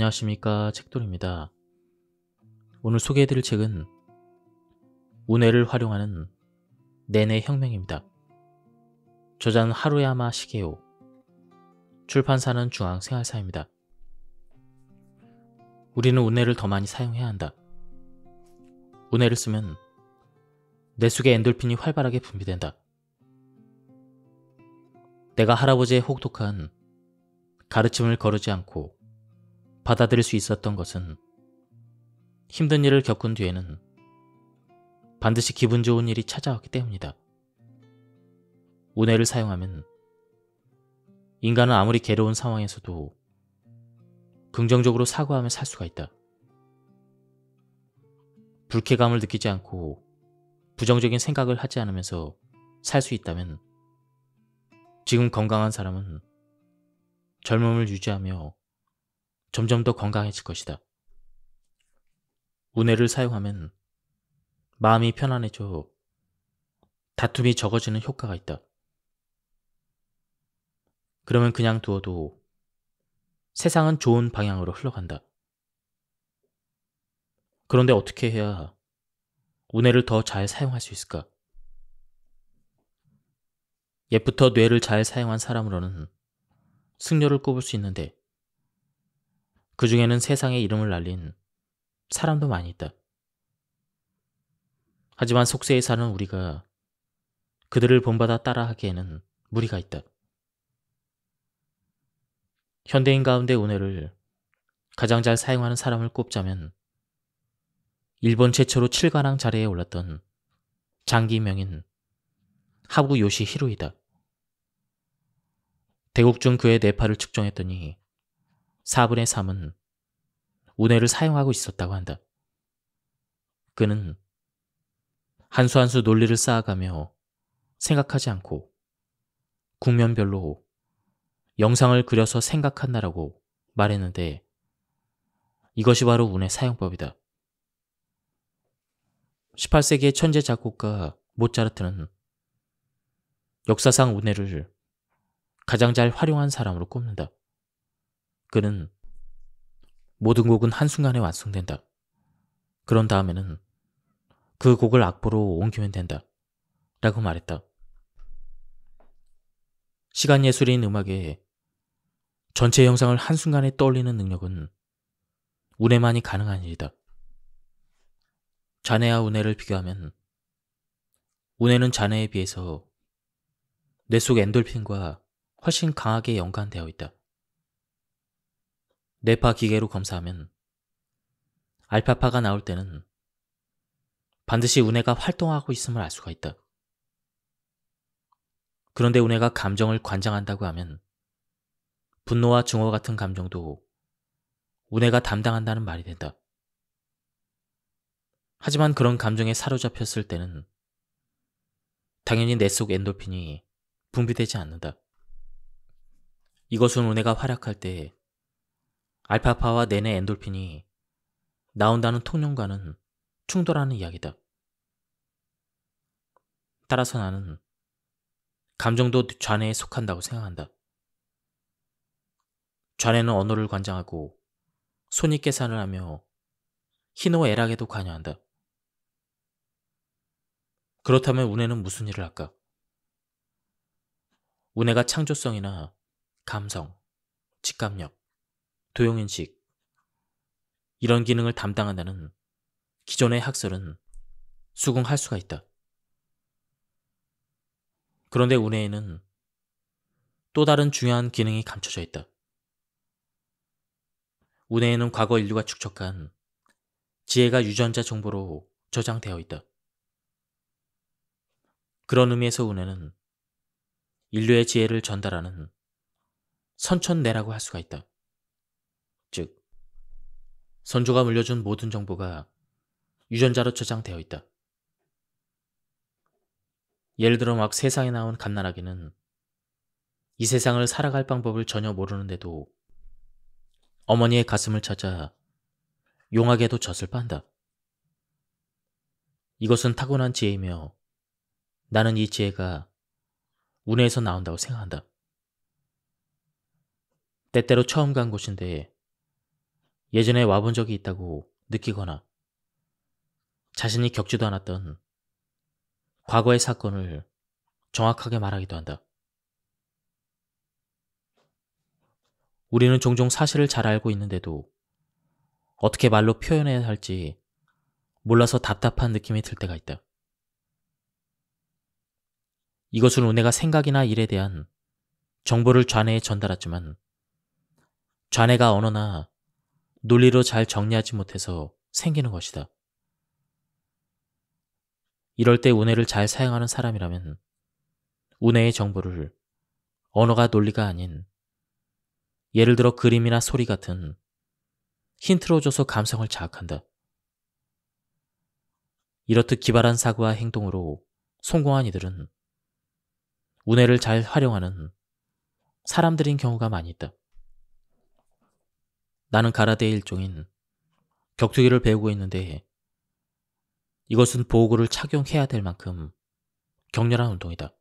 안녕하십니까 책돌입니다. 오늘 소개해드릴 책은 운해를 활용하는 내내 혁명입니다. 저자는 하루야마 시게오 출판사는 중앙생활사입니다. 우리는 운해를 더 많이 사용해야 한다. 운해를 쓰면 뇌 속의 엔돌핀이 활발하게 분비된다. 내가 할아버지의 혹독한 가르침을 거르지 않고 받아들일 수 있었던 것은 힘든 일을 겪은 뒤에는 반드시 기분 좋은 일이 찾아왔기 때문이다. 운해를 사용하면 인간은 아무리 괴로운 상황에서도 긍정적으로 사과하며 살 수가 있다. 불쾌감을 느끼지 않고 부정적인 생각을 하지 않으면서 살 수 있다면 지금 건강한 사람은 젊음을 유지하며 점점 더 건강해질 것이다. 운해를 사용하면 마음이 편안해져 다툼이 적어지는 효과가 있다. 그러면 그냥 두어도 세상은 좋은 방향으로 흘러간다. 그런데 어떻게 해야 운해를 더 잘 사용할 수 있을까? 옛부터 뇌를 잘 사용한 사람으로는 승려를 꼽을 수 있는데 그 중에는 세상에 이름을 날린 사람도 많이 있다. 하지만 속세에 사는 우리가 그들을 본받아 따라하기에는 무리가 있다. 현대인 가운데 은혜를 가장 잘 사용하는 사람을 꼽자면 일본 최초로 7관왕 자리에 올랐던 장기명인 하부 요시 히로이다. 대국 중 그의 뇌파를 네 측정했더니 4분의 3은 우뇌를 사용하고 있었다고 한다. 그는 한 수 한 수 논리를 쌓아가며 생각하지 않고 국면별로 영상을 그려서 생각한다라고 말했는데 이것이 바로 운의 사용법이다. 18세기의 천재 작곡가 모차르트는 역사상 운해를 가장 잘 활용한 사람으로 꼽는다. 그는 모든 곡은 한순간에 완성된다. 그런 다음에는 그 곡을 악보로 옮기면 된다. 라고 말했다. 시간 예술인 음악에 전체 영상을 한순간에 떠올리는 능력은 운해만이 가능한 일이다. 자네와 운해를 비교하면 운해는 자네에 비해서 뇌 속 엔돌핀과 훨씬 강하게 연관되어 있다. 뇌파 기계로 검사하면 알파파가 나올 때는 반드시 우뇌가 활동하고 있음을 알 수가 있다. 그런데 우뇌가 감정을 관장한다고 하면 분노와 증오 같은 감정도 우뇌가 담당한다는 말이 된다. 하지만 그런 감정에 사로잡혔을 때는 당연히 뇌 속 엔돌핀이 분비되지 않는다. 이것은 우뇌가 활약할 때 알파파와 내내 엔돌핀이 나온다는 통념과는 충돌하는 이야기다. 따라서 나는 감정도 좌뇌에 속한다고 생각한다. 좌뇌는 언어를 관장하고 손익 계산을 하며 희노애락에도 관여한다. 그렇다면 운해는 무슨 일을 할까? 운해가 창조성이나 감성, 직감력, 도용인식 이런 기능을 담당한다는 기존의 학설은 수긍할 수가 있다. 그런데 운해에는 또 다른 중요한 기능이 감춰져 있다. 운해에는 과거 인류가 축적한 지혜가 유전자 정보로 저장되어 있다. 그런 의미에서 운해는 인류의 지혜를 전달하는 선천내라고 할 수가 있다. 즉 선조가 물려준 모든 정보가 유전자로 저장되어 있다. 예를 들어 막 세상에 나온 갓나라기는 이 세상을 살아갈 방법을 전혀 모르는데도 어머니의 가슴을 찾아 용하게도 젖을 빤다. 이것은 타고난 지혜이며 나는 이 지혜가 운에서 나온다고 생각한다. 때때로 처음 간 곳인데 예전에 와본 적이 있다고 느끼거나 자신이 겪지도 않았던 과거의 사건을 정확하게 말하기도 한다. 우리는 종종 사실을 잘 알고 있는데도 어떻게 말로 표현해야 할지 몰라서 답답한 느낌이 들 때가 있다. 이것은 우리가 생각이나 일에 대한 정보를 좌뇌에 전달했지만 좌뇌가 언어나 논리로 잘 정리하지 못해서 생기는 것이다. 이럴 때 운해를 잘 사용하는 사람이라면 운해의 정보를 언어가 논리가 아닌 예를 들어 그림이나 소리 같은 힌트로 줘서 감성을 자극한다. 이렇듯 기발한 사고와 행동으로 성공한 이들은 운해를 잘 활용하는 사람들인 경우가 많이 있다. 나는 가라데 일종인 격투기를 배우고 있는데 이것은 보호구를 착용해야 될 만큼 격렬한 운동이다.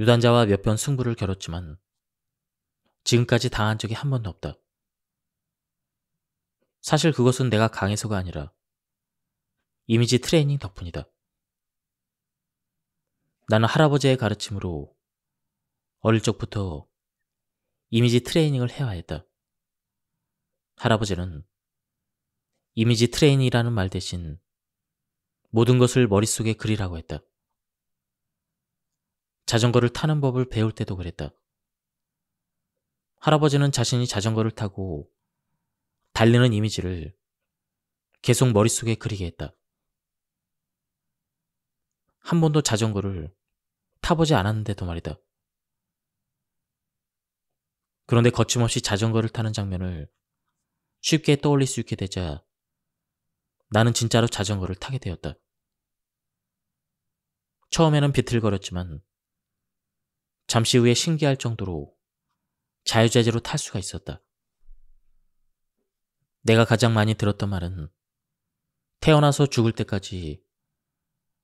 유단자와 몇 번 승부를 겨뤘지만 지금까지 당한 적이 한 번도 없다. 사실 그것은 내가 강해서가 아니라 이미지 트레이닝 덕분이다. 나는 할아버지의 가르침으로 어릴 적부터 이미지 트레이닝을 해야 했다. 할아버지는 이미지 트레인이라는 말 대신 모든 것을 머릿속에 그리라고 했다. 자전거를 타는 법을 배울 때도 그랬다. 할아버지는 자신이 자전거를 타고 달리는 이미지를 계속 머릿속에 그리게 했다. 한 번도 자전거를 타보지 않았는데도 말이다. 그런데 거침없이 자전거를 타는 장면을 쉽게 떠올릴 수 있게 되자 나는 진짜로 자전거를 타게 되었다. 처음에는 비틀거렸지만 잠시 후에 신기할 정도로 자유자재로 탈 수가 있었다. 내가 가장 많이 들었던 말은 태어나서 죽을 때까지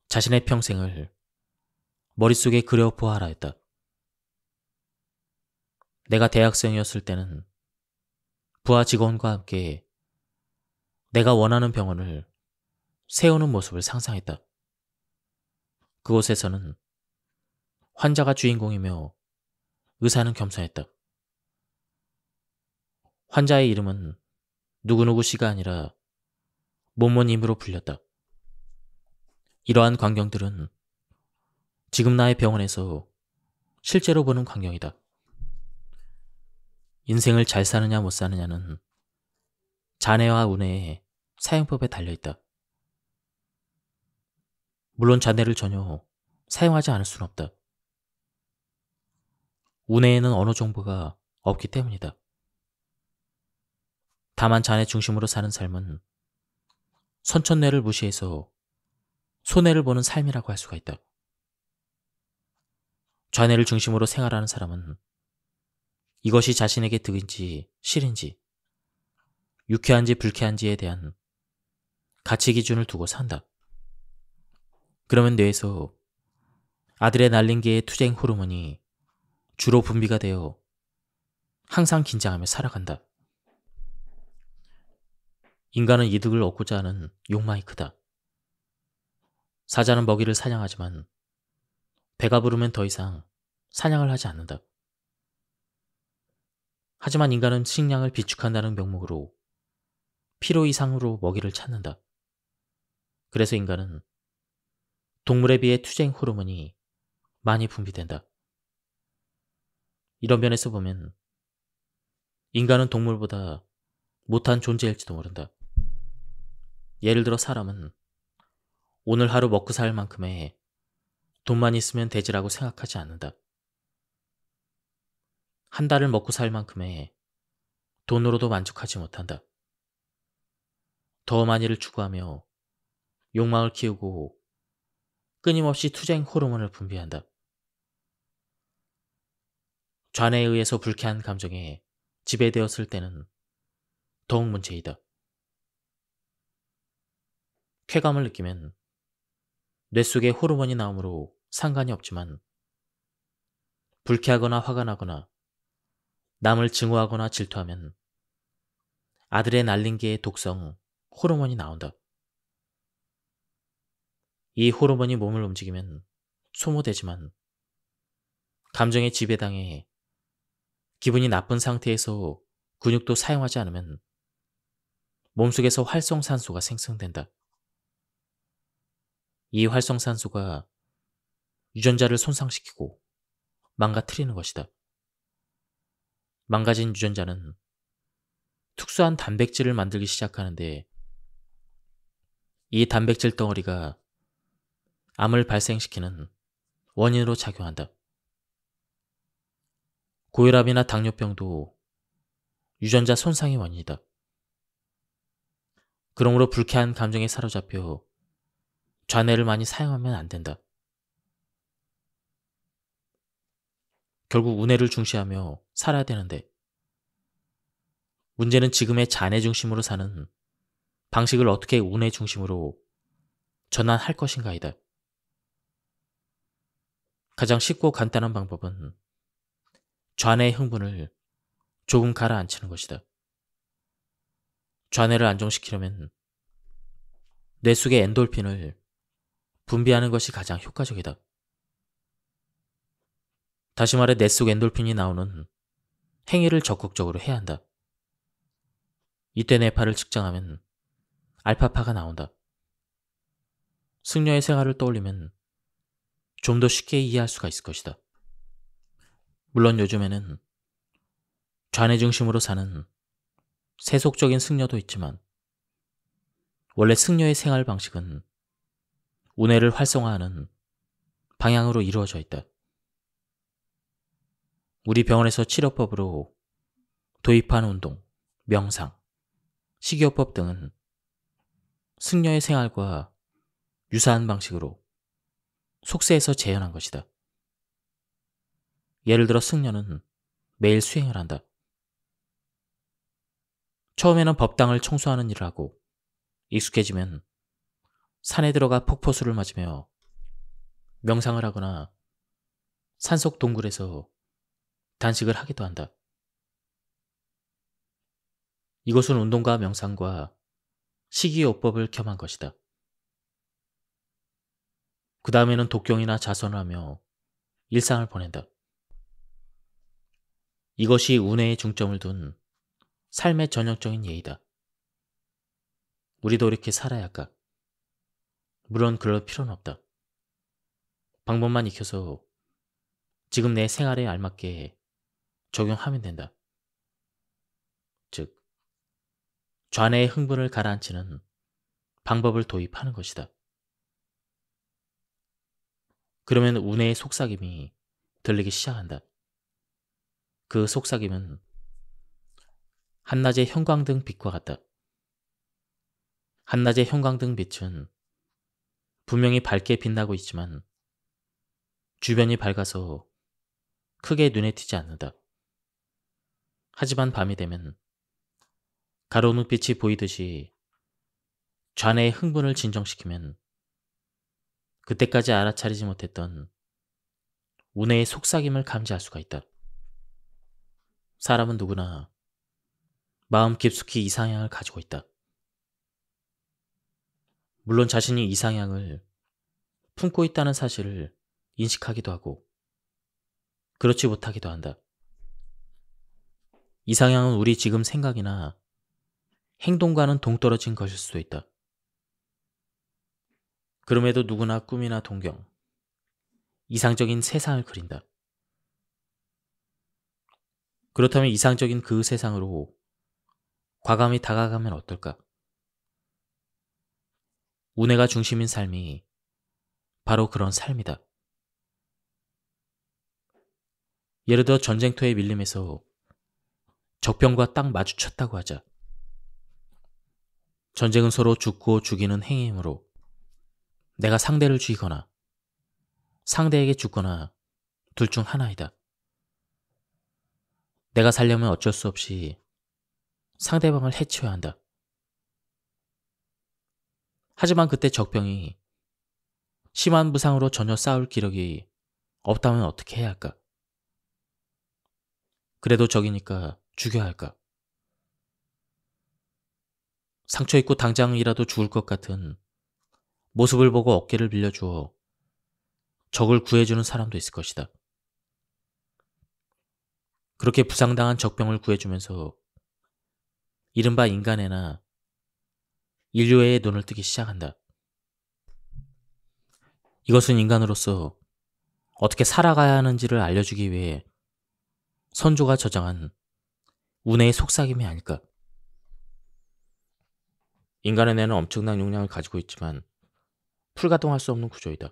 자신의 평생을 머릿속에 그려보아라 했다. 내가 대학생이었을 때는 부하 직원과 함께 내가 원하는 병원을 세우는 모습을 상상했다. 그곳에서는 환자가 주인공이며 의사는 겸손했다. 환자의 이름은 누구누구 씨가 아니라 모모님으로 불렸다. 이러한 광경들은 지금 나의 병원에서 실제로 보는 광경이다. 인생을 잘 사느냐 못 사느냐는 자네와 운의 사용법에 달려있다. 물론 자네를 전혀 사용하지 않을 수는 없다. 운해에는 어느 정보가 없기 때문이다. 다만 자네 중심으로 사는 삶은 선천뇌를 무시해서 손해를 보는 삶이라고 할 수가 있다. 자네를 중심으로 생활하는 사람은 이것이 자신에게 득인지 실인지 유쾌한지 불쾌한지에 대한 가치 기준을 두고 산다. 그러면 뇌에서 아드레날린계의 투쟁 호르몬이 주로 분비가 되어 항상 긴장하며 살아간다. 인간은 이득을 얻고자 하는 욕망이 크다. 사자는 먹이를 사냥하지만 배가 부르면 더 이상 사냥을 하지 않는다. 하지만 인간은 식량을 비축한다는 명목으로 필요 이상으로 먹이를 찾는다. 그래서 인간은 동물에 비해 투쟁 호르몬이 많이 분비된다. 이런 면에서 보면 인간은 동물보다 못한 존재일지도 모른다. 예를 들어 사람은 오늘 하루 먹고 살 만큼의 돈만 있으면 되지라고 생각하지 않는다. 한 달을 먹고 살 만큼의 돈으로도 만족하지 못한다. 더 많이를 추구하며 욕망을 키우고 끊임없이 투쟁 호르몬을 분비한다. 좌뇌에 의해서 불쾌한 감정에 지배되었을 때는 더욱 문제이다. 쾌감을 느끼면 뇌 속에 호르몬이 나오므로 상관이 없지만 불쾌하거나 화가 나거나 남을 증오하거나 질투하면 아들의 날린계의 독성 호르몬이 나온다. 이 호르몬이 몸을 움직이면 소모되지만 감정에 지배당해 기분이 나쁜 상태에서 근육도 사용하지 않으면 몸속에서 활성산소가 생성된다. 이 활성산소가 유전자를 손상시키고 망가뜨리는 것이다. 망가진 유전자는 특수한 단백질을 만들기 시작하는데 이 단백질 덩어리가 암을 발생시키는 원인으로 작용한다. 고혈압이나 당뇨병도 유전자 손상의 원인이다. 그러므로 불쾌한 감정에 사로잡혀 좌뇌를 많이 사용하면 안 된다. 결국 운해를 중시하며 살아야 되는데 문제는 지금의 잔해 중심으로 사는 방식을 어떻게 운해 중심으로 전환할 것인가이다. 가장 쉽고 간단한 방법은 좌뇌의 흥분을 조금 가라앉히는 것이다. 좌뇌를 안정시키려면 뇌 속의 엔돌핀을 분비하는 것이 가장 효과적이다. 다시 말해 내속 엔돌핀이 나오는 행위를 적극적으로 해야 한다. 이때 네파를 측정하면 알파파가 나온다. 승려의 생활을 떠올리면 좀 더 쉽게 이해할 수가 있을 것이다. 물론 요즘에는 좌뇌 중심으로 사는 세속적인 승려도 있지만 원래 승려의 생활 방식은 운해를 활성화하는 방향으로 이루어져 있다. 우리 병원에서 치료법으로 도입한 운동, 명상, 식이요법 등은 승려의 생활과 유사한 방식으로 속세에서 재현한 것이다. 예를 들어 승려는 매일 수행을 한다. 처음에는 법당을 청소하는 일을 하고 익숙해지면 산에 들어가 폭포수를 맞으며 명상을 하거나 산속 동굴에서 단식을 하기도 한다. 이것은 운동과 명상과 식이요법을 겸한 것이다. 그 다음에는 독경이나 자선을 하며 일상을 보낸다. 이것이 운해에 중점을 둔 삶의 전형적인 예이다. 우리도 이렇게 살아야 할까? 물론 그럴 필요는 없다. 방법만 익혀서 지금 내 생활에 알맞게 적용하면 된다. 즉, 좌뇌의 흥분을 가라앉히는 방법을 도입하는 것이다. 그러면 우뇌의 속삭임이 들리기 시작한다. 그 속삭임은 한낮의 형광등 빛과 같다. 한낮의 형광등 빛은 분명히 밝게 빛나고 있지만 주변이 밝아서 크게 눈에 띄지 않는다. 하지만 밤이 되면 가로눈빛이 보이듯이 좌뇌의 흥분을 진정시키면 그때까지 알아차리지 못했던 우뇌의 속삭임을 감지할 수가 있다. 사람은 누구나 마음 깊숙이 이상향을 가지고 있다. 물론 자신이 이상향을 품고 있다는 사실을 인식하기도 하고 그렇지 못하기도 한다. 이상향은 우리 지금 생각이나 행동과는 동떨어진 것일 수도 있다. 그럼에도 누구나 꿈이나 동경, 이상적인 세상을 그린다. 그렇다면 이상적인 그 세상으로 과감히 다가가면 어떨까? 운해가 중심인 삶이 바로 그런 삶이다. 예를 들어 전쟁터의 밀림에서 적병과 딱 마주쳤다고 하자. 전쟁은 서로 죽고 죽이는 행위이므로 내가 상대를 죽이거나 상대에게 죽거나 둘 중 하나이다. 내가 살려면 어쩔 수 없이 상대방을 해치워야 한다. 하지만 그때 적병이 심한 부상으로 전혀 싸울 기력이 없다면 어떻게 해야 할까? 그래도 적이니까 죽여야 할까? 상처 입고 당장이라도 죽을 것 같은 모습을 보고 어깨를 빌려주어 적을 구해주는 사람도 있을 것이다. 그렇게 부상당한 적병을 구해주면서 이른바 인간에나 인류애의 눈을 뜨기 시작한다. 이것은 인간으로서 어떻게 살아가야 하는지를 알려주기 위해 선조가 저장한 운의 속삭임이 아닐까. 인간의 뇌는 엄청난 용량을 가지고 있지만 풀가동할 수 없는 구조이다.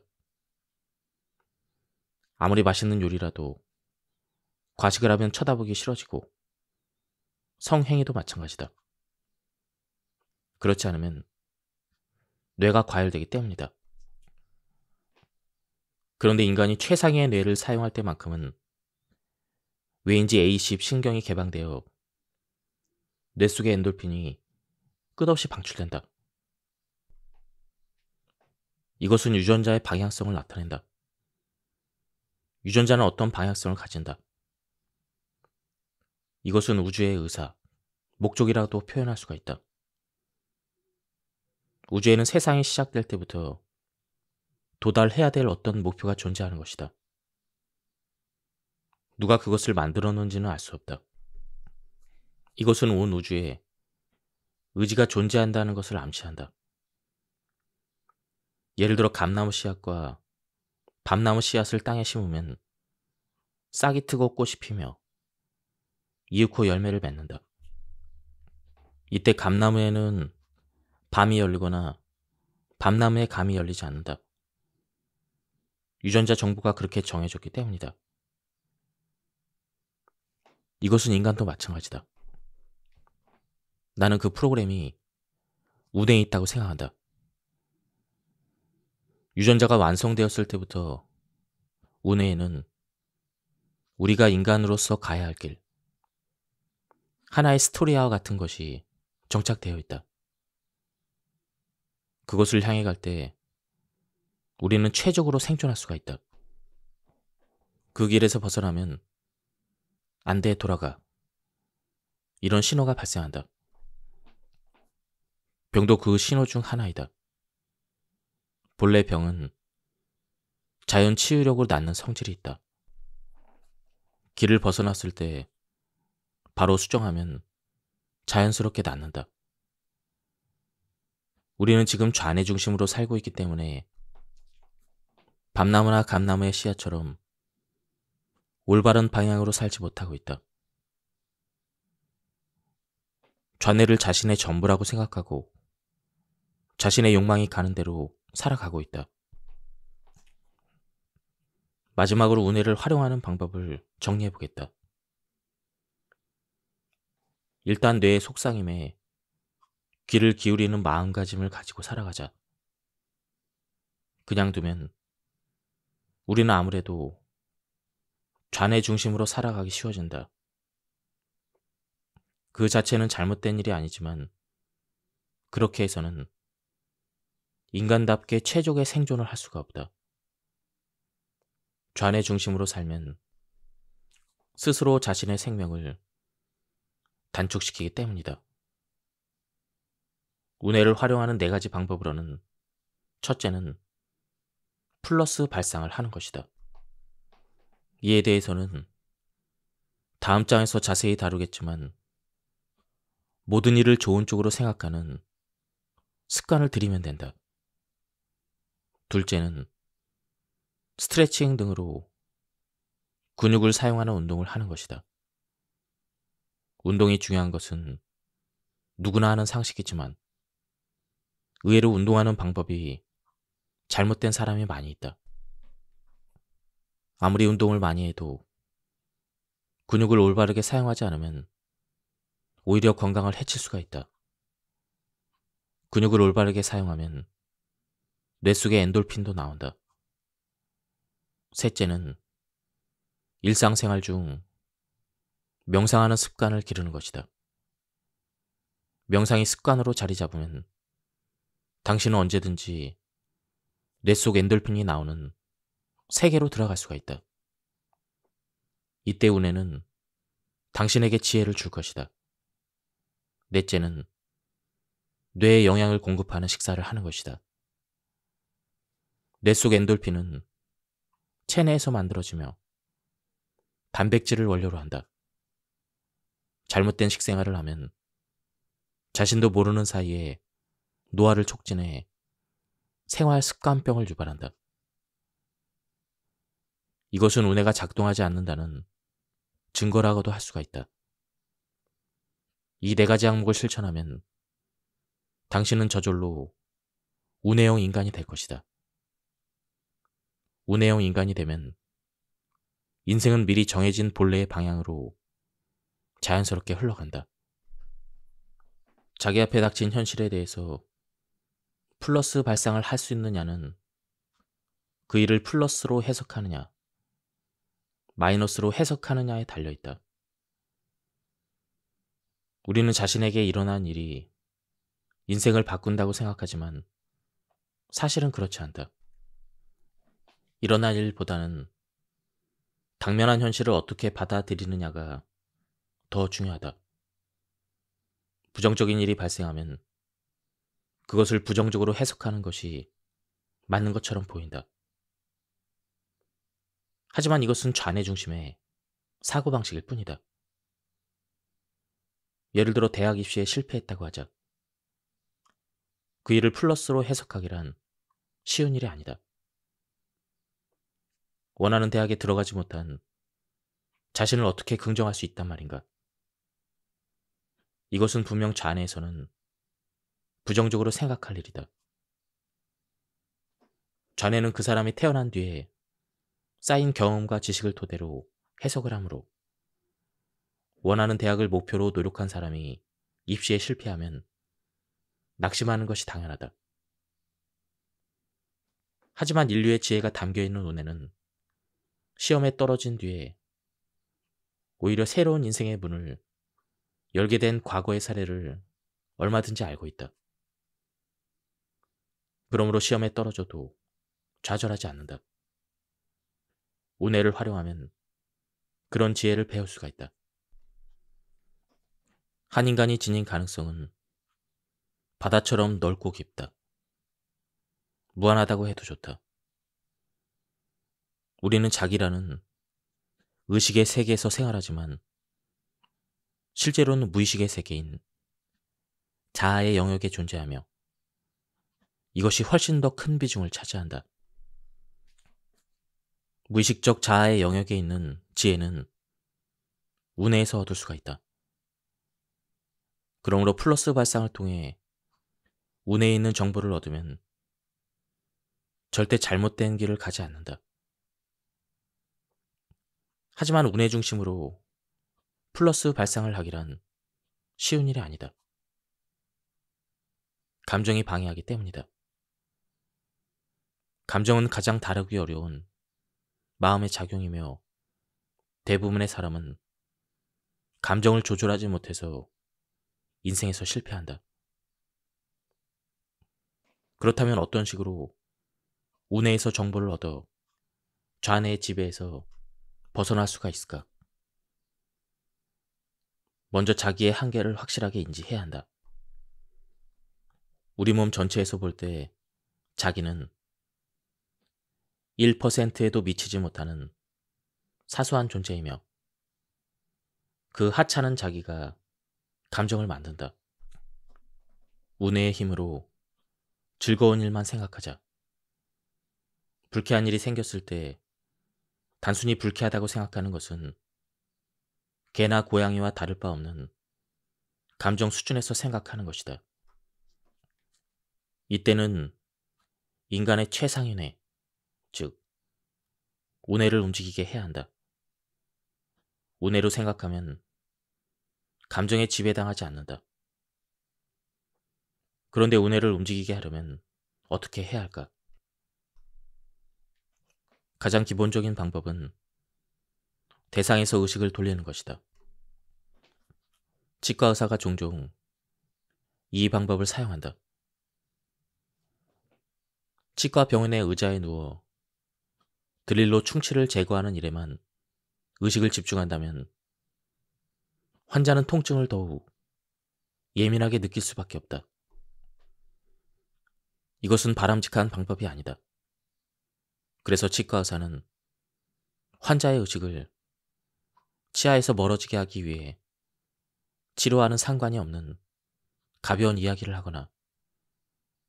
아무리 맛있는 요리라도 과식을 하면 쳐다보기 싫어지고 성행위도 마찬가지다. 그렇지 않으면 뇌가 과열되기 때문이다. 그런데 인간이 최상의 뇌를 사용할 때만큼은 왜인지 a 1 0 신경이 개방되어 뇌 속의 엔돌핀이 끝없이 방출된다. 이것은 유전자의 방향성을 나타낸다. 유전자는 어떤 방향성을 가진다. 이것은 우주의 의사, 목적이라도 표현할 수가 있다. 우주에는 세상이 시작될 때부터 도달해야 될 어떤 목표가 존재하는 것이다. 누가 그것을 만들어 놓은지는 알 수 없다. 이것은 온 우주에 의지가 존재한다는 것을 암시한다. 예를 들어 감나무 씨앗과 밤나무 씨앗을 땅에 심으면 싹이 트고 꽃이 피며 이윽고 열매를 맺는다. 이때 감나무에는 밤이 열리거나 밤나무에 감이 열리지 않는다. 유전자 정보가 그렇게 정해졌기 때문이다. 이것은 인간도 마찬가지다. 나는 그 프로그램이 우행에 있다고 생각한다. 유전자가 완성되었을 때부터 우뇌에는 우리가 인간으로서 가야 할 길, 하나의 스토리와 같은 것이 정착되어 있다. 그것을 향해 갈 때 우리는 최적으로 생존할 수가 있다. 그 길에서 벗어나면 안돼 돌아가. 이런 신호가 발생한다. 병도 그 신호 중 하나이다. 본래 병은 자연 치유력으로 낫는 성질이 있다. 길을 벗어났을 때 바로 수정하면 자연스럽게 낫는다. 우리는 지금 좌뇌 중심으로 살고 있기 때문에 밤나무나 감나무의 씨앗처럼 올바른 방향으로 살지 못하고 있다. 좌뇌를 자신의 전부라고 생각하고 자신의 욕망이 가는 대로 살아가고 있다. 마지막으로 은혜를 활용하는 방법을 정리해 보겠다. 일단 뇌의 속상임에 귀를 기울이는 마음가짐을 가지고 살아가자. 그냥 두면 우리는 아무래도 좌뇌 중심으로 살아가기 쉬워진다. 그 자체는 잘못된 일이 아니지만 그렇게 해서는 인간답게 최적의 생존을 할 수가 없다. 좌뇌 중심으로 살면 스스로 자신의 생명을 단축시키기 때문이다. 운해를 활용하는 네 가지 방법으로는 첫째는 플러스 발상을 하는 것이다. 이에 대해서는 다음 장에서 자세히 다루겠지만 모든 일을 좋은 쪽으로 생각하는 습관을 들이면 된다. 둘째는 스트레칭 등으로 근육을 사용하는 운동을 하는 것이다. 운동이 중요한 것은 누구나 하는 상식이지만 의외로 운동하는 방법이 잘못된 사람이 많이 있다. 아무리 운동을 많이 해도 근육을 올바르게 사용하지 않으면 오히려 건강을 해칠 수가 있다. 근육을 올바르게 사용하면 뇌 속에 엔돌핀도 나온다. 셋째는 일상생활 중 명상하는 습관을 기르는 것이다. 명상이 습관으로 자리 잡으면 당신은 언제든지 뇌 속 엔돌핀이 나오는 세계로 들어갈 수가 있다. 이때 운에는 당신에게 지혜를 줄 것이다. 넷째는 뇌에 영양을 공급하는 식사를 하는 것이다. 뇌속 엔돌핀은 체내에서 만들어지며 단백질을 원료로 한다. 잘못된 식생활을 하면 자신도 모르는 사이에 노화를 촉진해 생활 습관병을 유발한다. 이것은 우뇌가 작동하지 않는다는 증거라고도 할 수가 있다. 이 네 가지 항목을 실천하면 당신은 저절로 우뇌형 인간이 될 것이다. 우뇌형 인간이 되면 인생은 미리 정해진 본래의 방향으로 자연스럽게 흘러간다. 자기 앞에 닥친 현실에 대해서 플러스 발상을 할 수 있느냐는 그 일을 플러스로 해석하느냐, 마이너스로 해석하느냐에 달려있다. 우리는 자신에게 일어난 일이 인생을 바꾼다고 생각하지만 사실은 그렇지 않다. 일어날 일보다는 당면한 현실을 어떻게 받아들이느냐가 더 중요하다. 부정적인 일이 발생하면 그것을 부정적으로 해석하는 것이 맞는 것처럼 보인다. 하지만 이것은 좌뇌 중심의 사고방식일 뿐이다. 예를 들어 대학 입시에 실패했다고 하자. 그 일을 플러스로 해석하기란 쉬운 일이 아니다. 원하는 대학에 들어가지 못한 자신을 어떻게 긍정할 수 있단 말인가? 이것은 분명 자네에서는 부정적으로 생각할 일이다. 자네는그 사람이 태어난 뒤에 쌓인 경험과 지식을 토대로 해석을 하므로 원하는 대학을 목표로 노력한 사람이 입시에 실패하면 낙심하는 것이 당연하다. 하지만 인류의 지혜가 담겨있는 논에는 시험에 떨어진 뒤에 오히려 새로운 인생의 문을 열게 된 과거의 사례를 얼마든지 알고 있다. 그러므로 시험에 떨어져도 좌절하지 않는다. 운해를 활용하면 그런 지혜를 배울 수가 있다. 한 인간이 지닌 가능성은 바다처럼 넓고 깊다. 무한하다고 해도 좋다. 우리는 자기라는 의식의 세계에서 생활하지만 실제로는 무의식의 세계인 자아의 영역에 존재하며 이것이 훨씬 더 큰 비중을 차지한다. 무의식적 자아의 영역에 있는 지혜는 운해에서 얻을 수가 있다. 그러므로 플러스 발상을 통해 운해에 있는 정보를 얻으면 절대 잘못된 길을 가지 않는다. 하지만 운의 중심으로 플러스 발상을 하기란 쉬운 일이 아니다. 감정이 방해하기 때문이다. 감정은 가장 다루기 어려운 마음의 작용이며 대부분의 사람은 감정을 조절하지 못해서 인생에서 실패한다. 그렇다면 어떤 식으로 우뇌에서 정보를 얻어 좌뇌의 지배에서 벗어날 수가 있을까? 먼저 자기의 한계를 확실하게 인지해야 한다. 우리 몸 전체에서 볼 때 자기는 1%에도 미치지 못하는 사소한 존재이며 그 하찮은 자기가 감정을 만든다. 운의 힘으로 즐거운 일만 생각하자. 불쾌한 일이 생겼을 때 단순히 불쾌하다고 생각하는 것은 개나 고양이와 다를 바 없는 감정 수준에서 생각하는 것이다. 이때는 인간의 최상윤회, 즉, 우뇌를 움직이게 해야 한다. 우뇌로 생각하면 감정에 지배당하지 않는다. 그런데 우뇌를 움직이게 하려면 어떻게 해야 할까? 가장 기본적인 방법은 대상에서 의식을 돌리는 것이다. 치과 의사가 종종 이 방법을 사용한다. 치과 병원의 의자에 누워 드릴로 충치를 제거하는 일에만 의식을 집중한다면 환자는 통증을 더욱 예민하게 느낄 수밖에 없다. 이것은 바람직한 방법이 아니다. 그래서 치과 의사는 환자의 의식을 치아에서 멀어지게 하기 위해 치료와는 상관이 없는 가벼운 이야기를 하거나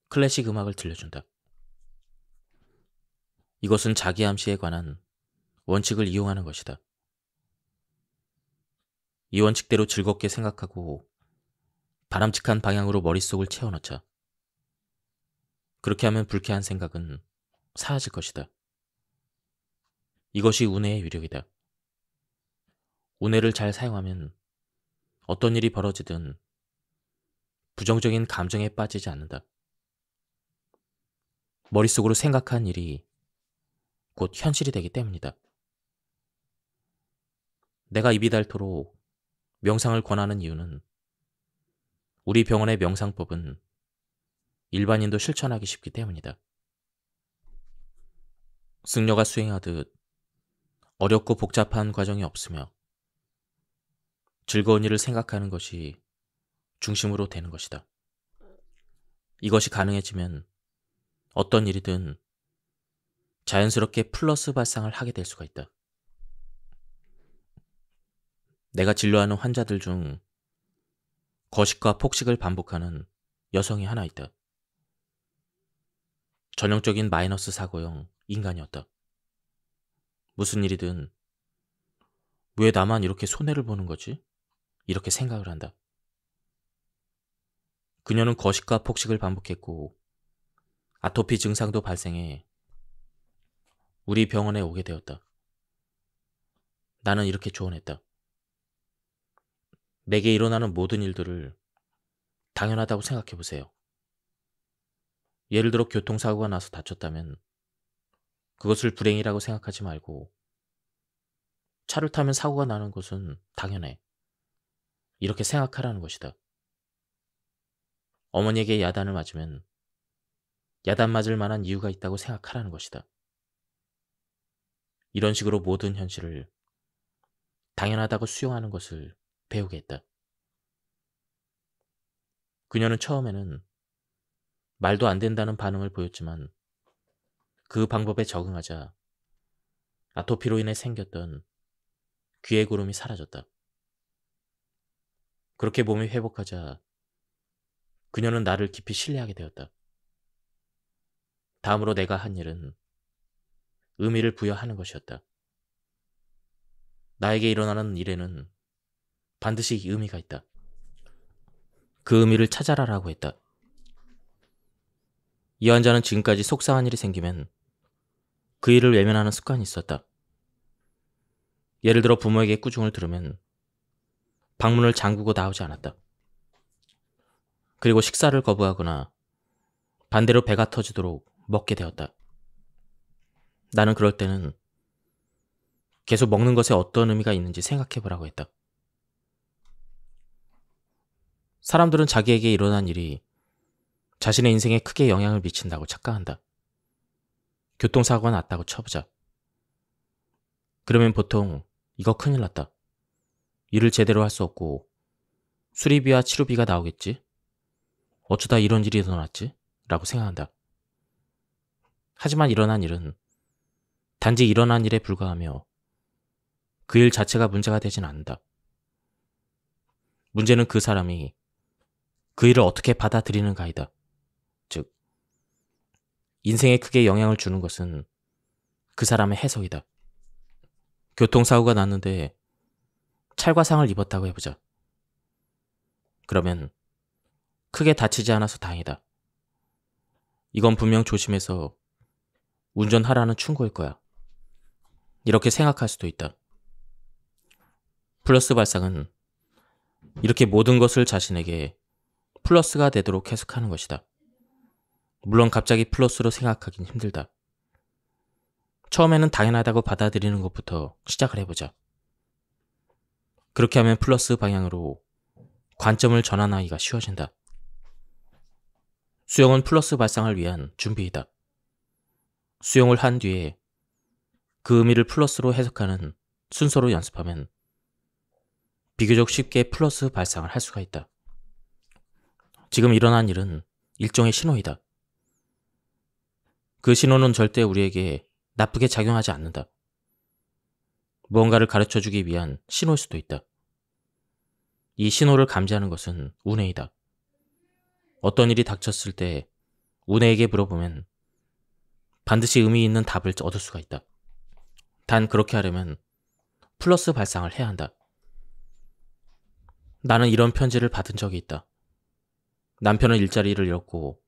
클래식 음악을 들려준다. 이것은 자기 암시에 관한 원칙을 이용하는 것이다. 이 원칙대로 즐겁게 생각하고 바람직한 방향으로 머릿속을 채워넣자. 그렇게 하면 불쾌한 생각은 사라질 것이다. 이것이 운해의 위력이다. 운해를 잘 사용하면 어떤 일이 벌어지든 부정적인 감정에 빠지지 않는다. 머릿속으로 생각한 일이 곧 현실이 되기 때문이다. 내가 입이 닳도록 명상을 권하는 이유는 우리 병원의 명상법은 일반인도 실천하기 쉽기 때문이다. 승려가 수행하듯 어렵고 복잡한 과정이 없으며 즐거운 일을 생각하는 것이 중심으로 되는 것이다. 이것이 가능해지면 어떤 일이든 자연스럽게 플러스 발상을 하게 될 수가 있다. 내가 진료하는 환자들 중 거식과 폭식을 반복하는 여성이 하나 있다. 전형적인 마이너스 사고형 인간이었다. 무슨 일이든 왜 나만 이렇게 손해를 보는 거지? 이렇게 생각을 한다. 그녀는 거식과 폭식을 반복했고 아토피 증상도 발생해 우리 병원에 오게 되었다. 나는 이렇게 조언했다. 내게 일어나는 모든 일들을 당연하다고 생각해 보세요. 예를 들어 교통사고가 나서 다쳤다면 그것을 불행이라고 생각하지 말고 차를 타면 사고가 나는 것은 당연해. 이렇게 생각하라는 것이다. 어머니에게 야단을 맞으면 야단 맞을 만한 이유가 있다고 생각하라는 것이다. 이런 식으로 모든 현실을 당연하다고 수용하는 것을 배우게 했다. 그녀는 처음에는 말도 안 된다는 반응을 보였지만 그 방법에 적응하자 아토피로 인해 생겼던 귀의 구름이 사라졌다. 그렇게 몸이 회복하자 그녀는 나를 깊이 신뢰하게 되었다. 다음으로 내가 한 일은 의미를 부여하는 것이었다. 나에게 일어나는 일에는 반드시 의미가 있다. 그 의미를 찾아라라고 했다. 이 환자는 지금까지 속상한 일이 생기면 그 일을 외면하는 습관이 있었다. 예를 들어 부모에게 꾸중을 들으면 방문을 잠그고 나오지 않았다. 그리고 식사를 거부하거나 반대로 배가 터지도록 먹게 되었다. 나는 그럴 때는 계속 먹는 것에 어떤 의미가 있는지 생각해 보라고 했다. 사람들은 자기에게 일어난 일이 자신의 인생에 크게 영향을 미친다고 착각한다. 교통사고가 났다고 쳐보자. 그러면 보통 이거 큰일 났다. 일을 제대로 할 수 없고 수리비와 치료비가 나오겠지? 어쩌다 이런 일이 일어났지? 라고 생각한다. 하지만 일어난 일은 단지 일어난 일에 불과하며 그 일 자체가 문제가 되진 않는다. 문제는 그 사람이 그 일을 어떻게 받아들이는가이다. 인생에 크게 영향을 주는 것은 그 사람의 해석이다. 교통사고가 났는데 찰과상을 입었다고 해보자. 그러면 크게 다치지 않아서 다행이다. 이건 분명 조심해서 운전하라는 충고일 거야. 이렇게 생각할 수도 있다. 플러스 발상은 이렇게 모든 것을 자신에게 플러스가 되도록 해석하는 것이다. 물론 갑자기 플러스로 생각하긴 힘들다. 처음에는 당연하다고 받아들이는 것부터 시작을 해보자. 그렇게 하면 플러스 방향으로 관점을 전환하기가 쉬워진다. 수영은 플러스 발상을 위한 준비이다. 수영을한 뒤에 그 의미를 플러스로 해석하는 순서로 연습하면 비교적 쉽게 플러스 발상을 할 수가 있다. 지금 일어난 일은 일종의 신호이다. 그 신호는 절대 우리에게 나쁘게 작용하지 않는다. 무언가를 가르쳐 주기 위한 신호일 수도 있다. 이 신호를 감지하는 것은 운해이다 어떤 일이 닥쳤을 때운해에게 물어보면 반드시 의미 있는 답을 얻을 수가 있다. 단 그렇게 하려면 플러스 발상을 해야 한다. 나는 이런 편지를 받은 적이 있다. 남편은 일자리를 잃었고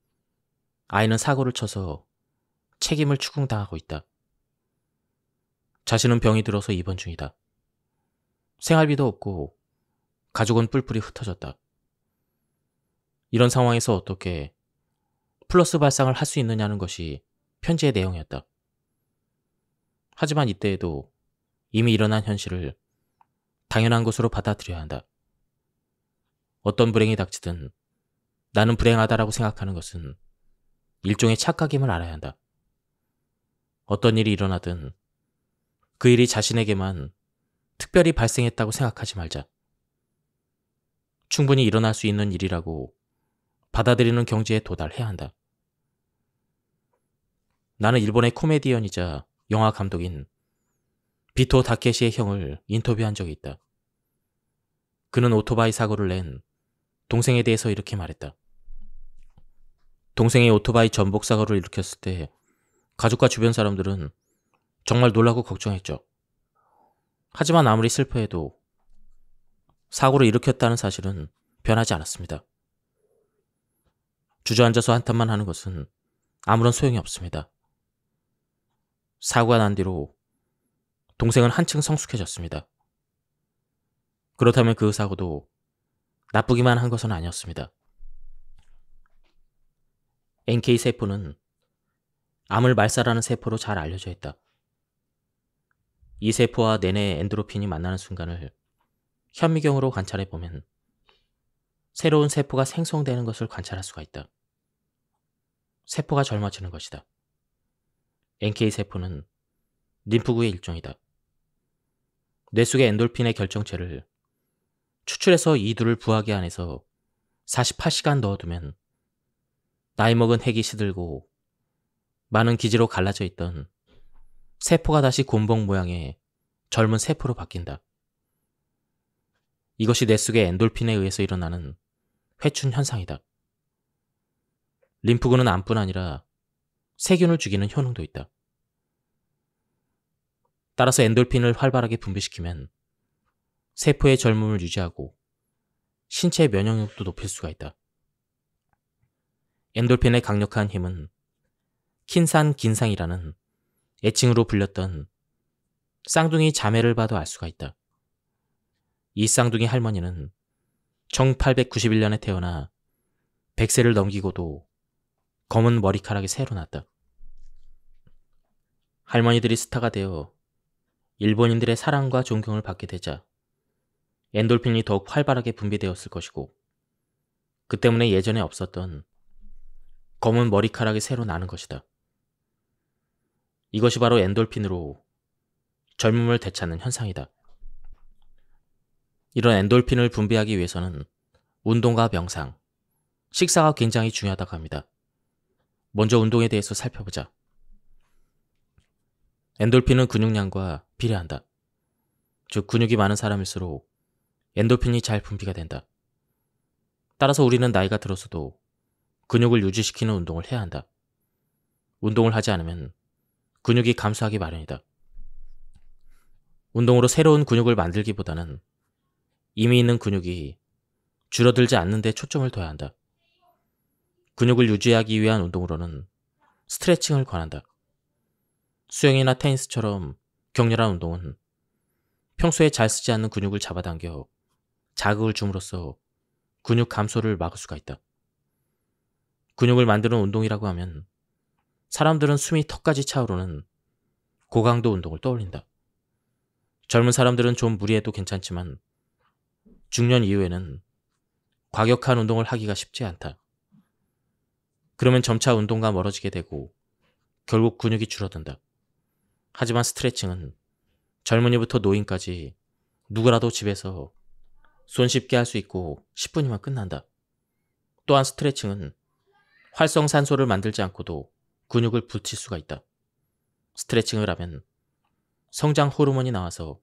아이는 사고를 쳐서 책임을 추궁당하고 있다. 자신은 병이 들어서 입원 중이다. 생활비도 없고 가족은 뿔뿔이 흩어졌다. 이런 상황에서 어떻게 플러스 발상을 할 수 있느냐는 것이 편지의 내용이었다. 하지만 이때에도 이미 일어난 현실을 당연한 것으로 받아들여야 한다. 어떤 불행이 닥치든 나는 불행하다라고 생각하는 것은 일종의 착각임을 알아야 한다. 어떤 일이 일어나든 그 일이 자신에게만 특별히 발생했다고 생각하지 말자. 충분히 일어날 수 있는 일이라고 받아들이는 경지에 도달해야 한다. 나는 일본의 코미디언이자 영화 감독인 비토 다케시의 형을 인터뷰한 적이 있다. 그는 오토바이 사고를 낸 동생에 대해서 이렇게 말했다. 동생이 오토바이 전복 사고를 일으켰을 때 가족과 주변 사람들은 정말 놀라고 걱정했죠. 하지만 아무리 슬퍼해도 사고를 일으켰다는 사실은 변하지 않았습니다. 주저앉아서 한탄만 하는 것은 아무런 소용이 없습니다. 사고가 난 뒤로 동생은 한층 성숙해졌습니다. 그렇다면 그 사고도 나쁘기만 한 것은 아니었습니다. NK세포는 암을 말살하는 세포로 잘 알려져 있다. 이 세포와 내내 엔도로핀이 만나는 순간을 현미경으로 관찰해 보면 새로운 세포가 생성되는 것을 관찰할 수가 있다. 세포가 젊어지는 것이다. NK세포는 림프구의 일종이다. 뇌 속의 엔돌핀의 결정체를 추출해서 이두를 부하게 안에서 48시간 넣어두면 나이 먹은 핵이 시들고 많은 기지로 갈라져 있던 세포가 다시 곤봉 모양의 젊은 세포로 바뀐다. 이것이 뇌 속의 엔돌핀에 의해서 일어나는 회춘 현상이다. 림프구는 암뿐 아니라 세균을 죽이는 효능도 있다. 따라서 엔돌핀을 활발하게 분비시키면 세포의 젊음을 유지하고 신체 면역력도 높일 수가 있다. 엔돌핀의 강력한 힘은 킨산 긴상이라는 애칭으로 불렸던 쌍둥이 자매를 봐도 알 수가 있다. 이 쌍둥이 할머니는 1891년에 태어나 100세를 넘기고도 검은 머리카락이 새로 났다. 할머니들이 스타가 되어 일본인들의 사랑과 존경을 받게 되자 엔돌핀이 더욱 활발하게 분비되었을 것이고 그 때문에 예전에 없었던 검은 머리카락이 새로 나는 것이다. 이것이 바로 엔돌핀으로 젊음을 되찾는 현상이다. 이런 엔돌핀을 분비하기 위해서는 운동과 명상, 식사가 굉장히 중요하다고 합니다. 먼저 운동에 대해서 살펴보자. 엔돌핀은 근육량과 비례한다. 즉 근육이 많은 사람일수록 엔돌핀이 잘 분비가 된다. 따라서 우리는 나이가 들어서도 근육을 유지시키는 운동을 해야 한다. 운동을 하지 않으면 근육이 감소하기 마련이다. 운동으로 새로운 근육을 만들기보다는 이미 있는 근육이 줄어들지 않는 데 초점을 둬야 한다. 근육을 유지하기 위한 운동으로는 스트레칭을 권한다. 수영이나 테니스처럼 격렬한 운동은 평소에 잘 쓰지 않는 근육을 잡아당겨 자극을 줌으로써 근육 감소를 막을 수가 있다. 근육을 만드는 운동이라고 하면 사람들은 숨이 턱까지 차오르는 고강도 운동을 떠올린다. 젊은 사람들은 좀 무리해도 괜찮지만 중년 이후에는 과격한 운동을 하기가 쉽지 않다. 그러면 점차 운동과 멀어지게 되고 결국 근육이 줄어든다. 하지만 스트레칭은 젊은이부터 노인까지 누구라도 집에서 손쉽게 할 수 있고 10분이면 끝난다. 또한 스트레칭은 활성산소를 만들지 않고도 근육을 붙일 수가 있다. 스트레칭을 하면 성장 호르몬이 나와서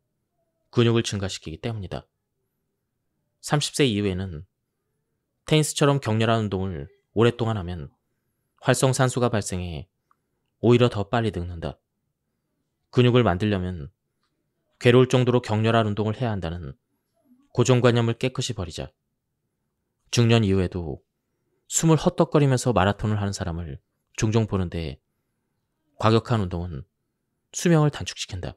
근육을 증가시키기 때문이다. 30세 이후에는 테니스처럼 격렬한 운동을 오랫동안 하면 활성산소가 발생해 오히려 더 빨리 늙는다. 근육을 만들려면 괴로울 정도로 격렬한 운동을 해야 한다는 고정관념을 깨끗이 버리자. 중년 이후에도 숨을 헛떡거리면서 마라톤을 하는 사람을 종종 보는데 과격한 운동은 수명을 단축시킨다.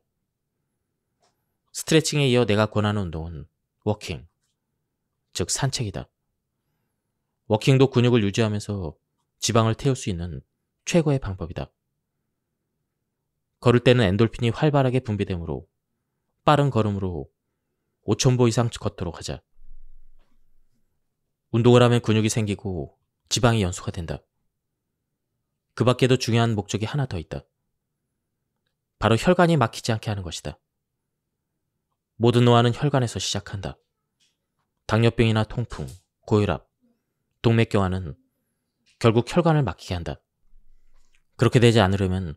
스트레칭에 이어 내가 권하는 운동은 워킹, 즉 산책이다. 워킹도 근육을 유지하면서 지방을 태울 수 있는 최고의 방법이다. 걸을 때는 엔돌핀이 활발하게 분비되므로 빠른 걸음으로 5,000보 이상 걷도록 하자. 운동을 하면 근육이 생기고 지방이 연소가 된다. 그 밖에도 중요한 목적이 하나 더 있다. 바로 혈관이 막히지 않게 하는 것이다. 모든 노화는 혈관에서 시작한다. 당뇨병이나 통풍, 고혈압, 동맥경화는 결국 혈관을 막히게 한다. 그렇게 되지 않으려면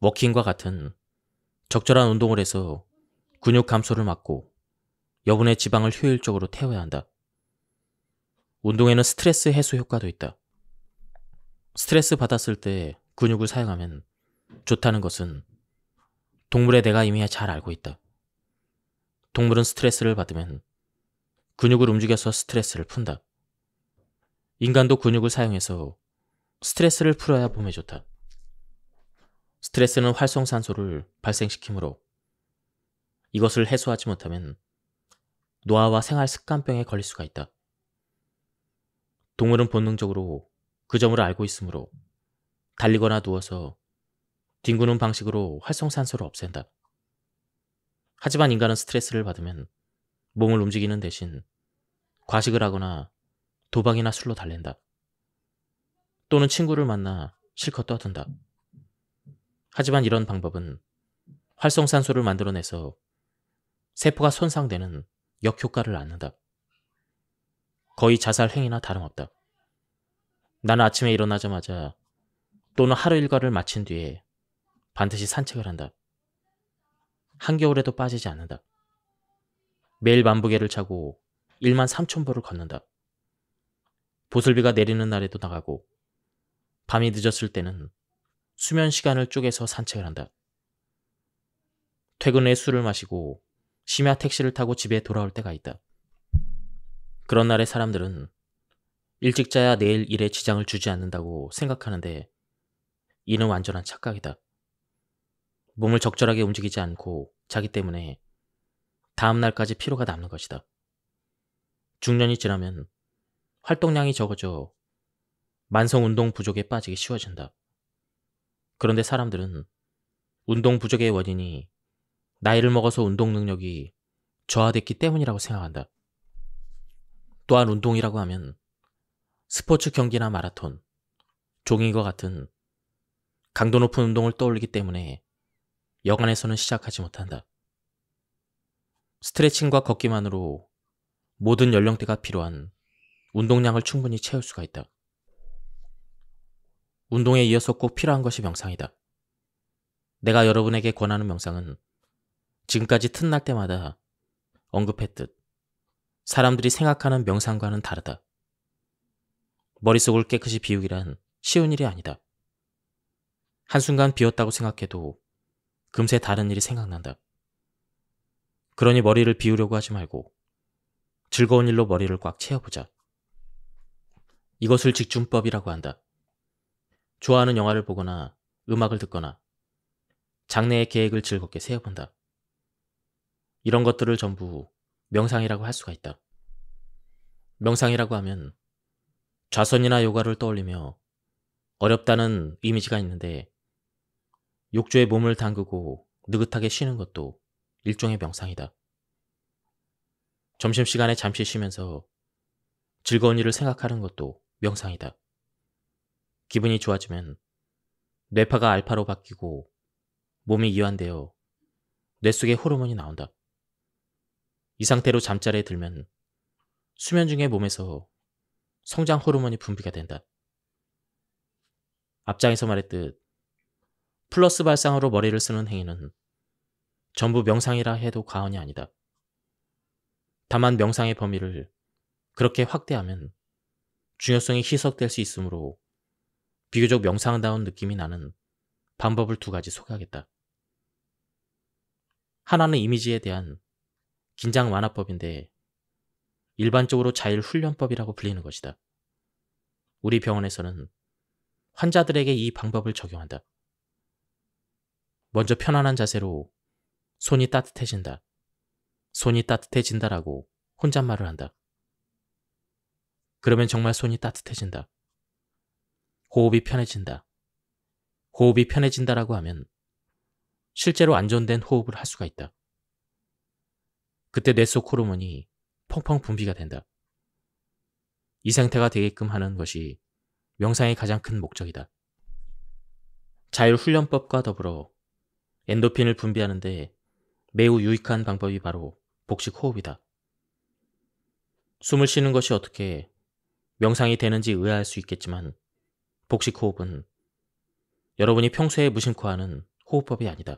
워킹과 같은 적절한 운동을 해서 근육 감소를 막고 여분의 지방을 효율적으로 태워야 한다. 운동에는 스트레스 해소 효과도 있다. 스트레스 받았을 때 근육을 사용하면 좋다는 것은 동물의 내가 이미 잘 알고 있다. 동물은 스트레스를 받으면 근육을 움직여서 스트레스를 푼다. 인간도 근육을 사용해서 스트레스를 풀어야 몸에 좋다. 스트레스는 활성산소를 발생시키므로 이것을 해소하지 못하면 노화와 생활 습관병에 걸릴 수가 있다. 동물은 본능적으로 그 점을 알고 있으므로 달리거나 누워서 뒹구는 방식으로 활성산소를 없앤다. 하지만 인간은 스트레스를 받으면 몸을 움직이는 대신 과식을 하거나 도박이나 술로 달랜다. 또는 친구를 만나 실컷 떠든다. 하지만 이런 방법은 활성산소를 만들어내서 세포가 손상되는 역효과를 낳는다. 거의 자살 행위나 다름없다. 나는 아침에 일어나자마자 또는 하루 일과를 마친 뒤에 반드시 산책을 한다. 한겨울에도 빠지지 않는다. 매일 만부개를 차고 1만 3천 보를 걷는다. 보슬비가 내리는 날에도 나가고 밤이 늦었을 때는 수면 시간을 쪼개서 산책을 한다. 퇴근에 후 술을 마시고 심야 택시를 타고 집에 돌아올 때가 있다. 그런 날에 사람들은 일찍 자야 내일 일에 지장을 주지 않는다고 생각하는데 이는 완전한 착각이다. 몸을 적절하게 움직이지 않고 자기 때문에 다음 날까지 피로가 남는 것이다. 중년이 지나면 활동량이 적어져 만성 운동 부족에 빠지기 쉬워진다. 그런데 사람들은 운동 부족의 원인이 나이를 먹어서 운동 능력이 저하됐기 때문이라고 생각한다. 또한 운동이라고 하면 스포츠 경기나 마라톤, 종이과 같은 강도 높은 운동을 떠올리기 때문에 여관에서는 시작하지 못한다. 스트레칭과 걷기만으로 모든 연령대가 필요한 운동량을 충분히 채울 수가 있다. 운동에 이어서 꼭 필요한 것이 명상이다. 내가 여러분에게 권하는 명상은 지금까지 틈날 때마다 언급했듯 사람들이 생각하는 명상과는 다르다. 머릿속을 깨끗이 비우기란 쉬운 일이 아니다. 한순간 비웠다고 생각해도 금세 다른 일이 생각난다. 그러니 머리를 비우려고 하지 말고 즐거운 일로 머리를 꽉 채워보자. 이것을 직중법이라고 한다. 좋아하는 영화를 보거나 음악을 듣거나 장래의 계획을 즐겁게 세워본다. 이런 것들을 전부 명상이라고 할 수가 있다. 명상이라고 하면 좌선이나 요가를 떠올리며 어렵다는 이미지가 있는데 욕조에 몸을 담그고 느긋하게 쉬는 것도 일종의 명상이다. 점심시간에 잠시 쉬면서 즐거운 일을 생각하는 것도 명상이다. 기분이 좋아지면 뇌파가 알파로 바뀌고 몸이 이완되어 뇌 속에 호르몬이 나온다. 이 상태로 잠자리에 들면 수면 중에 몸에서 성장 호르몬이 분비가 된다. 앞장에서 말했듯 플러스 발상으로 머리를 쓰는 행위는 전부 명상이라 해도 과언이 아니다. 다만 명상의 범위를 그렇게 확대하면 중요성이 희석될 수 있으므로 비교적 명상다운 느낌이 나는 방법을 두 가지 소개하겠다. 하나는 이미지에 대한 긴장 완화법인데 일반적으로 자율훈련법이라고 불리는 것이다. 우리 병원에서는 환자들에게 이 방법을 적용한다. 먼저 편안한 자세로 손이 따뜻해진다. 손이 따뜻해진다라고 혼잣말을 한다. 그러면 정말 손이 따뜻해진다. 호흡이 편해진다. 호흡이 편해진다라고 하면 실제로 안정된 호흡을 할 수가 있다. 그때 뇌 속 호르몬이 펑펑 분비가 된다. 이 상태가 되게끔 하는 것이 명상의 가장 큰 목적이다. 자율훈련법과 더불어 엔도핀을 분비하는데 매우 유익한 방법이 바로 복식 호흡이다. 숨을 쉬는 것이 어떻게 명상이 되는지 의아할 수 있겠지만 복식 호흡은 여러분이 평소에 무심코 하는 호흡법이 아니다.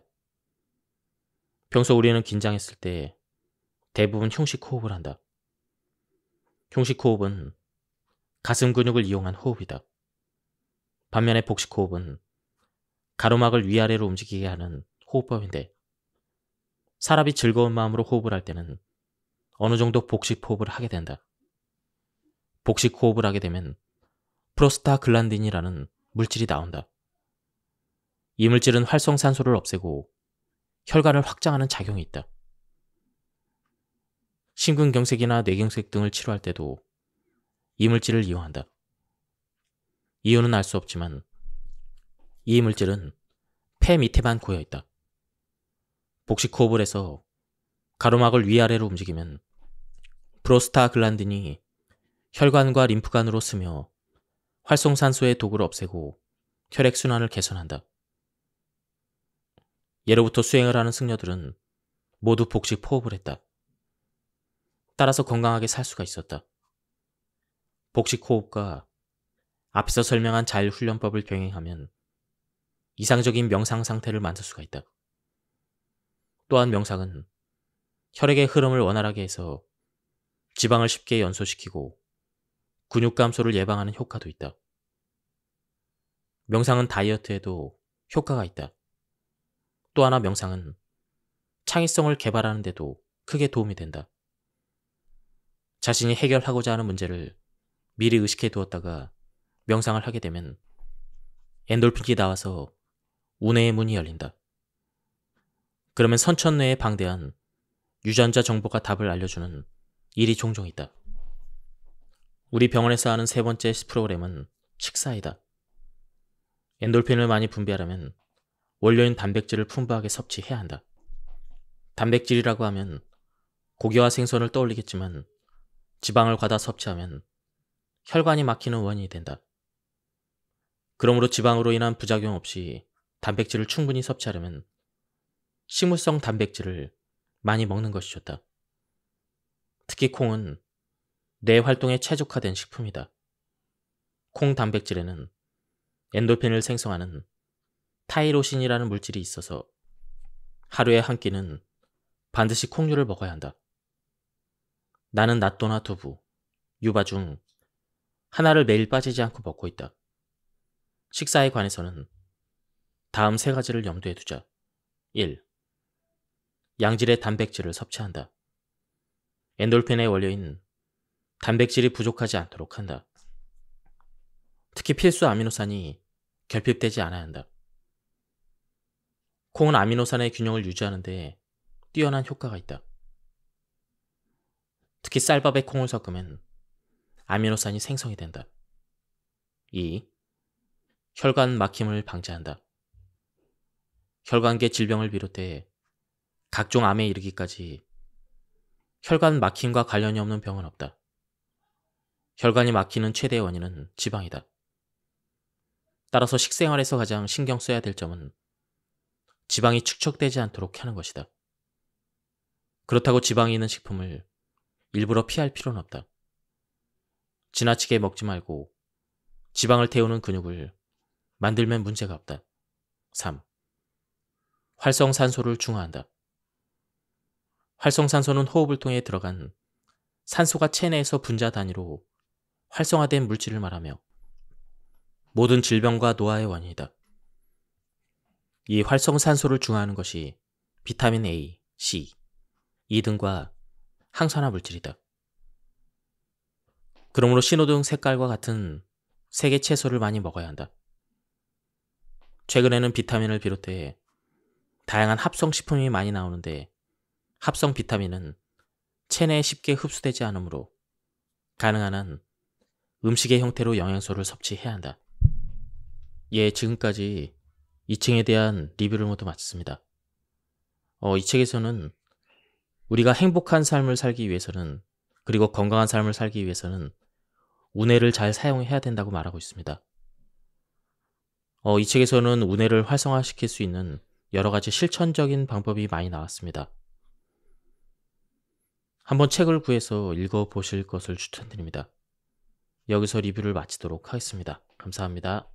평소 우리는 긴장했을 때 대부분 형식 호흡을 한다. 형식 호흡은 가슴 근육을 이용한 호흡이다. 반면에 복식 호흡은 가로막을 위아래로 움직이게 하는 호흡법인데 사람이 즐거운 마음으로 호흡을 할 때는 어느 정도 복식 호흡을 하게 된다. 복식 호흡을 하게 되면 프로스타글란딘이라는 물질이 나온다. 이 물질은 활성산소를 없애고 혈관을 확장하는 작용이 있다. 심근경색이나 뇌경색 등을 치료할 때도 이물질을 이용한다. 이유는 알 수 없지만 이 물질은 폐 밑에만 고여 있다. 복식 호흡을 해서 가로막을 위아래로 움직이면 프로스타글란딘이 혈관과 림프관으로 스며 활성산소의 독을 없애고 혈액순환을 개선한다. 예로부터 수행을 하는 승려들은 모두 복식 호흡을 했다. 따라서 건강하게 살 수가 있었다. 복식 호흡과 앞에서 설명한 자율훈련법을 병행하면 이상적인 명상 상태를 만들 수가 있다. 또한 명상은 혈액의 흐름을 원활하게 해서 지방을 쉽게 연소시키고 근육 감소를 예방하는 효과도 있다. 명상은 다이어트에도 효과가 있다. 또 하나 명상은 창의성을 개발하는 데도 크게 도움이 된다. 자신이 해결하고자 하는 문제를 미리 의식해 두었다가 명상을 하게 되면 엔돌핀이 나와서 운해의 문이 열린다. 그러면 선천뇌에 방대한 유전자 정보가 답을 알려주는 일이 종종 있다. 우리 병원에서 하는 세 번째 프로그램은 식사이다. 엔돌핀을 많이 분비하려면 원료인 단백질을 풍부하게 섭취해야 한다. 단백질이라고 하면 고기와 생선을 떠올리겠지만 지방을 과다 섭취하면 혈관이 막히는 원인이 된다. 그러므로 지방으로 인한 부작용 없이 단백질을 충분히 섭취하려면 식물성 단백질을 많이 먹는 것이 좋다. 특히 콩은 뇌 활동에 최적화된 식품이다. 콩 단백질에는 엔돌핀을 생성하는 타이로신이라는 물질이 있어서 하루에 한 끼는 반드시 콩류를 먹어야 한다. 나는 낫또나 두부, 유바 중 하나를 매일 빠지지 않고 먹고 있다. 식사에 관해서는 다음 세 가지를 염두에 두자. 1. 양질의 단백질을 섭취한다. 엔돌핀의 원료인 단백질이 부족하지 않도록 한다. 특히 필수 아미노산이 결핍되지 않아야 한다. 콩은 아미노산의 균형을 유지하는 데 뛰어난 효과가 있다. 특히 쌀밥에 콩을 섞으면 아미노산이 생성이 된다. 2. 혈관 막힘을 방지한다. 혈관계 질병을 비롯해 각종 암에 이르기까지 혈관 막힘과 관련이 없는 병은 없다. 혈관이 막히는 최대 원인은 지방이다. 따라서 식생활에서 가장 신경 써야 될 점은 지방이 축적되지 않도록 하는 것이다. 그렇다고 지방이 있는 식품을 일부러 피할 필요는 없다. 지나치게 먹지 말고 지방을 태우는 근육을 만들면 문제가 없다. 3. 활성산소를 중화한다. 활성산소는 호흡을 통해 들어간 산소가 체내에서 분자 단위로 활성화된 물질을 말하며 모든 질병과 노화의 원인이다. 이 활성산소를 중화하는 것이 비타민 A, C, E 등과 항산화 물질이다. 그러므로 신호등 색깔과 같은 색의 채소를 많이 먹어야 한다. 최근에는 비타민을 비롯해 다양한 합성식품이 많이 나오는데 합성 비타민은 체내에 쉽게 흡수되지 않으므로 가능한 한 음식의 형태로 영양소를 섭취해야 한다. 예, 지금까지 2층에 대한 리뷰를 모두 마쳤습니다. 어, 이 책에서는 우리가 행복한 삶을 살기 위해서는 그리고 건강한 삶을 살기 위해서는 운해를 잘 사용해야 된다고 말하고 있습니다. 어, 이 책에서는 운해를 활성화시킬 수 있는 여러 가지 실천적인 방법이 많이 나왔습니다. 한번 책을 구해서 읽어보실 것을 추천드립니다. 여기서 리뷰를 마치도록 하겠습니다. 감사합니다.